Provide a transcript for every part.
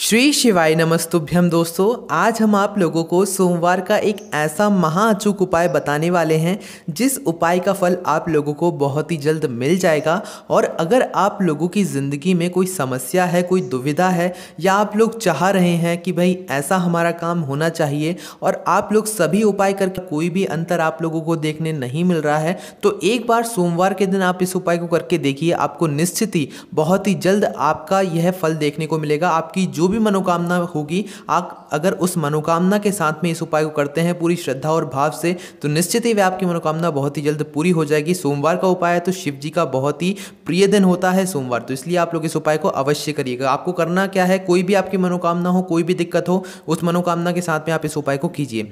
श्री शिवाय नमस्तुभ्यम दोस्तों आज हम आप लोगों को सोमवार का एक ऐसा महाअचूक उपाय बताने वाले हैं जिस उपाय का फल आप लोगों को बहुत ही जल्द मिल जाएगा और अगर आप लोगों की ज़िंदगी में कोई समस्या है कोई दुविधा है या आप लोग चाह रहे हैं कि भाई ऐसा हमारा काम होना चाहिए और आप लोग सभी उपाय करके कोई भी अंतर आप लोगों को देखने नहीं मिल रहा है तो एक बार सोमवार के दिन आप इस उपाय को करके देखिए आपको निश्चित ही बहुत ही जल्द आपका यह फल देखने को मिलेगा आपकी जो भी मनोकामना होगी आप अगर उस मनोकामना के साथ में इस उपाय को करते हैं पूरी श्रद्धा और भाव से तो निश्चित ही वे आपकी मनोकामना बहुत ही जल्द पूरी हो जाएगी सोमवार का उपाय है तो शिव जी का बहुत ही प्रिय दिन होता है सोमवार तो इसलिए आप लोग इस उपाय को अवश्य करिएगा आपको करना क्या है कोई भी आपकी मनोकामना हो कोई भी दिक्कत हो उस मनोकामना के साथ में आप इस उपाय को कीजिए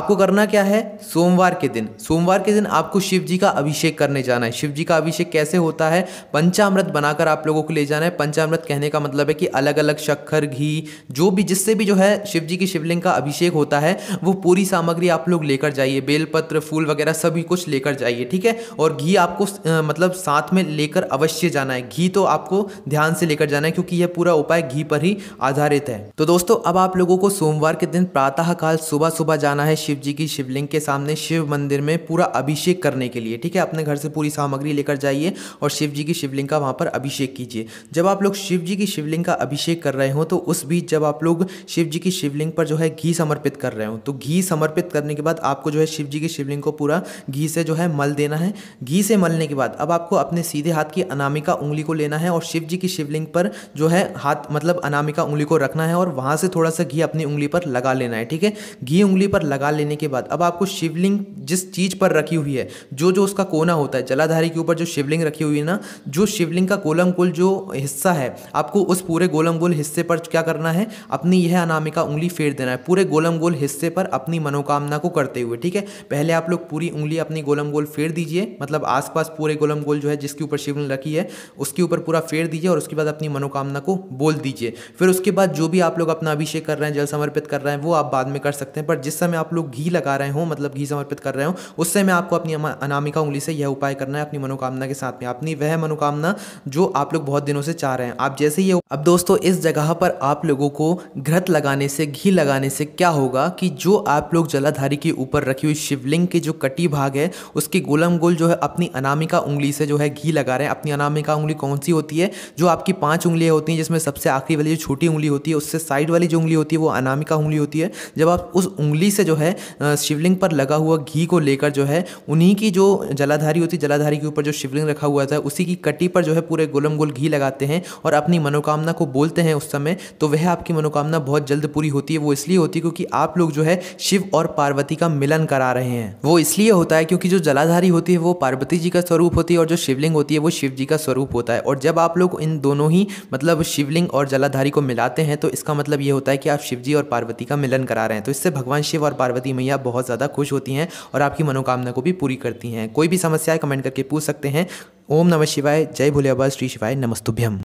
आपको करना क्या है सोमवार के दिन सोमवार के दिन आपको शिव जी का अभिषेक करने जाना है शिव जी का अभिषेक कैसे होता है पंचामृत बनाकर आप लोगों को ले जाना है पंचामृत कहने का मतलब है कि अलग अलग शक्कर घी जो भी जिससे भी जो है शिव जी की शिवलिंग का अभिषेक होता है वो पूरी सामग्री आप लोग लेकर जाइए बेलपत्र फूल वगैरह सभी कुछ लेकर जाइए ठीक है और घी आपको मतलब साथ में लेकर अवश्य जाना है घी तो आपको ध्यान से लेकर जाना है क्योंकि यह पूरा उपाय घी पर ही आधारित है तो दोस्तों अब आप लोगों को सोमवार के दिन प्रातःकाल सुबह सुबह जाना है शिव जी की शिवलिंग के सामने शिव मंदिर में पूरा अभिषेक करने के लिए ठीक है अपने घर से पूरी सामग्री लेकर जाइए और शिव जी की शिवलिंग का वहां पर अभिषेक कीजिए जब आप लोग शिव जी की शिवलिंग का अभिषेक कर रहे हो तो उस बीच जब आप लोग शिव जी की शिवलिंग पर जो है घी समर्पित कर रहे हो तो घी समर्पित करने के बाद आपको जो है शिव जी की शिवलिंग को पूरा घी से जो है मल देना है घी से मलने के बाद अब आपको अपने सीधे हाथ की अनामिका उंगली को लेना है और शिव जी की शिवलिंग पर जो है हाथ मतलब अनामिका उंगली को रखना है और वहाँ से थोड़ा सा घी अपनी उंगली पर लगा लेना है ठीक है घी उंगली पर लगा लेने के बाद अब आपको शिवलिंग जिस चीज़ पर रखी हुई है जो जो उसका कोना होता है जलाधारी के ऊपर जो शिवलिंग रखी हुई है ना जो शिवलिंग का गोलम गोल जो हिस्सा है आपको उस पूरे गोलम गोल हिस्से पर क्या क्या करना है अपनी यह अनामिका उंगली फेर देना है पूरे गोलम गोल हिस्से पर अपनी मनोकामना को करते हुए ठीक है पहले आप लोग पूरी उंगली अपनी गोलम गोल फेर दीजिए मतलब आसपास पूरे गोलम गोल जो है जिसके ऊपर शिवलिंग रखी है उसके ऊपर पूरा फेर दीजिए और उसके बाद अपनी मनोकामना को बोल दीजिए फिर उसके बाद जो भी आप लोग अपना अभिषेक कर रहे हैं जल समर्पित कर रहे हैं वो आप बाद में कर सकते हैं पर जिस समय आप लोग घी लगा रहे हो मतलब घी समर्पित कर रहे हो उस समय आपको अपनी अनामिका उंगली से यह उपाय करना है अपनी मनोकामना के साथ में अपनी वह मनोकामना जो आप लोग बहुत दिनों से चाह रहे हैं आप जैसे ही अब दोस्तों इस जगह पर आप लोगों को घृत लगाने से घी लगाने से क्या होगा कि जो आप लोग जलाधारी के ऊपर रखी हुई शिवलिंग के जो कटी भाग है उसकी गोलम गोल जो है अपनी अनामिका उंगली से जो है घी लगा रहे हैं अपनी अनामिका उंगली कौन सी होती है जो आपकी पाँच उंगलियाँ होती हैं जिसमें सबसे आखिरी वाली जो छोटी उंगली होती है उससे साइड वाली जो उंगली होती है वो अनामिका उंगली होती है जब आप उस उंगली से जो है शिवलिंग पर लगा हुआ घी को लेकर जो है उन्हीं की जो जलाधारी होती है जलाधारी के ऊपर जो शिवलिंग रखा हुआ था उसी की कटी पर जो है पूरे गोलम गोल घी लगाते हैं और अपनी मनोकामना को बोलते हैं उस समय तो वह आपकी मनोकामना बहुत जल्द पूरी होती है वो इसलिए होती है क्योंकि आप लोग जो है शिव और पार्वती का मिलन करा रहे हैं वो इसलिए होता है क्योंकि जो जलाधारी होती है वो पार्वती जी का स्वरूप होती है और जो शिवलिंग होती है वो शिव जी का स्वरूप होता है और जब आप लोग इन दोनों ही मतलब शिवलिंग और जलाधारी को मिलाते हैं तो इसका मतलब ये होता है कि आप शिव जी और पार्वती का मिलन करा रहे हैं तो इससे भगवान शिव और पार्वती मैया बहुत ज़्यादा खुश होती हैं और आपकी मनोकामना को भी पूरी करती हैं कोई भी समस्या कमेंट करके पूछ सकते हैं ओम नमः शिवाय जय भोले बाबा श्री शिवाय नमस्तुभ्यम